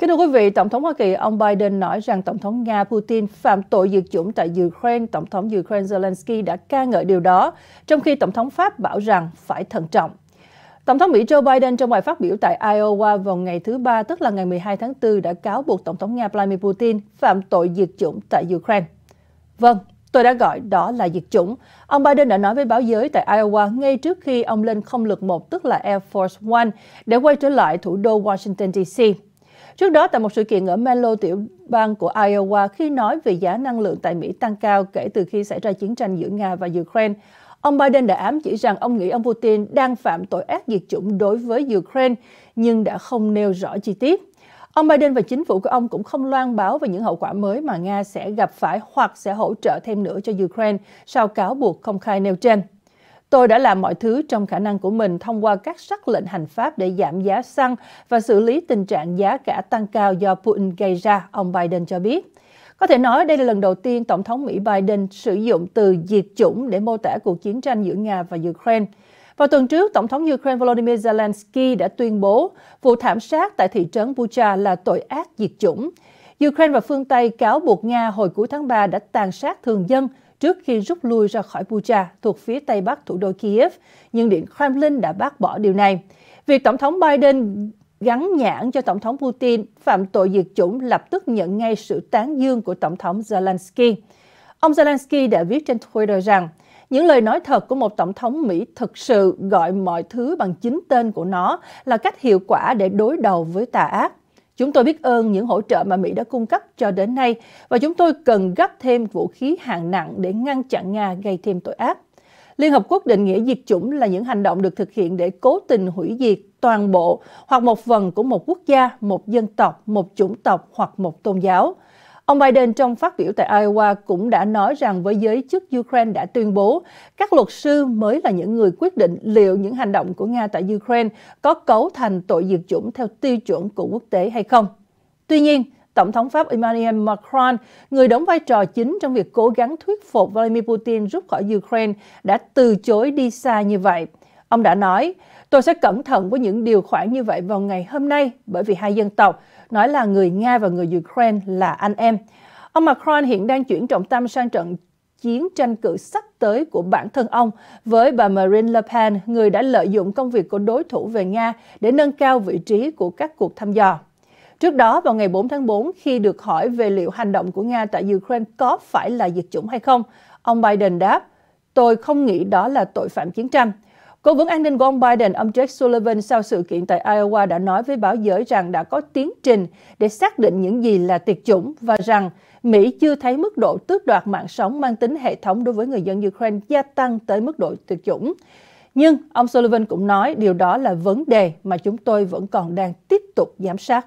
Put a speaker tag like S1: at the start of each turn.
S1: Kính thưa quý vị, Tổng thống Hoa Kỳ ông Biden nói rằng Tổng thống Nga Putin phạm tội diệt chủng tại Ukraine. Tổng thống Ukraine Zelensky đã ca ngợi điều đó, trong khi Tổng thống Pháp bảo rằng phải thận trọng. Tổng thống Mỹ Joe Biden trong bài phát biểu tại Iowa vào ngày thứ Ba, tức là ngày 12 tháng 4, đã cáo buộc Tổng thống Nga Vladimir Putin phạm tội diệt chủng tại Ukraine. Vâng, tôi đã gọi đó là diệt chủng. Ông Biden đã nói với báo giới tại Iowa ngay trước khi ông lên không lực 1, tức là Air Force One, để quay trở lại thủ đô Washington, D.C. Trước đó, tại một sự kiện ở Melo tiểu bang của Iowa, khi nói về giá năng lượng tại Mỹ tăng cao kể từ khi xảy ra chiến tranh giữa Nga và Ukraine, ông Biden đã ám chỉ rằng ông nghĩ ông Putin đang phạm tội ác diệt chủng đối với Ukraine, nhưng đã không nêu rõ chi tiết. Ông Biden và chính phủ của ông cũng không loan báo về những hậu quả mới mà Nga sẽ gặp phải hoặc sẽ hỗ trợ thêm nữa cho Ukraine sau cáo buộc công khai nêu trên. Tôi đã làm mọi thứ trong khả năng của mình thông qua các sắc lệnh hành pháp để giảm giá xăng và xử lý tình trạng giá cả tăng cao do Putin gây ra, ông Biden cho biết. Có thể nói đây là lần đầu tiên Tổng thống Mỹ Biden sử dụng từ diệt chủng để mô tả cuộc chiến tranh giữa Nga và Ukraine. Vào tuần trước, Tổng thống Ukraine Volodymyr Zelensky đã tuyên bố vụ thảm sát tại thị trấn Bucha là tội ác diệt chủng. Ukraine và phương Tây cáo buộc Nga hồi cuối tháng 3 đã tàn sát thường dân trước khi rút lui ra khỏi Bucha thuộc phía tây bắc thủ đô Kiev, nhưng Điện Kremlin đã bác bỏ điều này. Việc Tổng thống Biden gắn nhãn cho Tổng thống Putin phạm tội diệt chủng lập tức nhận ngay sự tán dương của Tổng thống Zelensky. Ông Zelensky đã viết trên Twitter rằng, những lời nói thật của một tổng thống Mỹ thực sự gọi mọi thứ bằng chính tên của nó là cách hiệu quả để đối đầu với tà ác. Chúng tôi biết ơn những hỗ trợ mà Mỹ đã cung cấp cho đến nay và chúng tôi cần gấp thêm vũ khí hạng nặng để ngăn chặn Nga gây thêm tội ác. Liên Hợp Quốc định nghĩa diệt chủng là những hành động được thực hiện để cố tình hủy diệt toàn bộ hoặc một phần của một quốc gia, một dân tộc, một chủng tộc hoặc một tôn giáo. Ông Biden trong phát biểu tại Iowa cũng đã nói rằng với giới chức Ukraine đã tuyên bố các luật sư mới là những người quyết định liệu những hành động của Nga tại Ukraine có cấu thành tội diệt chủng theo tiêu chuẩn của quốc tế hay không. Tuy nhiên, Tổng thống Pháp Emmanuel Macron, người đóng vai trò chính trong việc cố gắng thuyết phục Vladimir Putin rút khỏi Ukraine, đã từ chối đi xa như vậy. Ông đã nói, Tôi sẽ cẩn thận với những điều khoản như vậy vào ngày hôm nay bởi vì hai dân tộc, nói là người Nga và người Ukraine là anh em. Ông Macron hiện đang chuyển trọng tâm sang trận chiến tranh cử sắp tới của bản thân ông với bà Marine Le Pen, người đã lợi dụng công việc của đối thủ về Nga để nâng cao vị trí của các cuộc thăm dò. Trước đó, vào ngày 4 tháng 4, khi được hỏi về liệu hành động của Nga tại Ukraine có phải là diệt chủng hay không, ông Biden đáp, tôi không nghĩ đó là tội phạm chiến tranh. Cố vấn an ninh của ông Biden, ông Jake Sullivan sau sự kiện tại Iowa đã nói với báo giới rằng đã có tiến trình để xác định những gì là tiệt chủng và rằng Mỹ chưa thấy mức độ tước đoạt mạng sống mang tính hệ thống đối với người dân Ukraine gia tăng tới mức độ tuyệt chủng. Nhưng ông Sullivan cũng nói điều đó là vấn đề mà chúng tôi vẫn còn đang tiếp tục giám sát.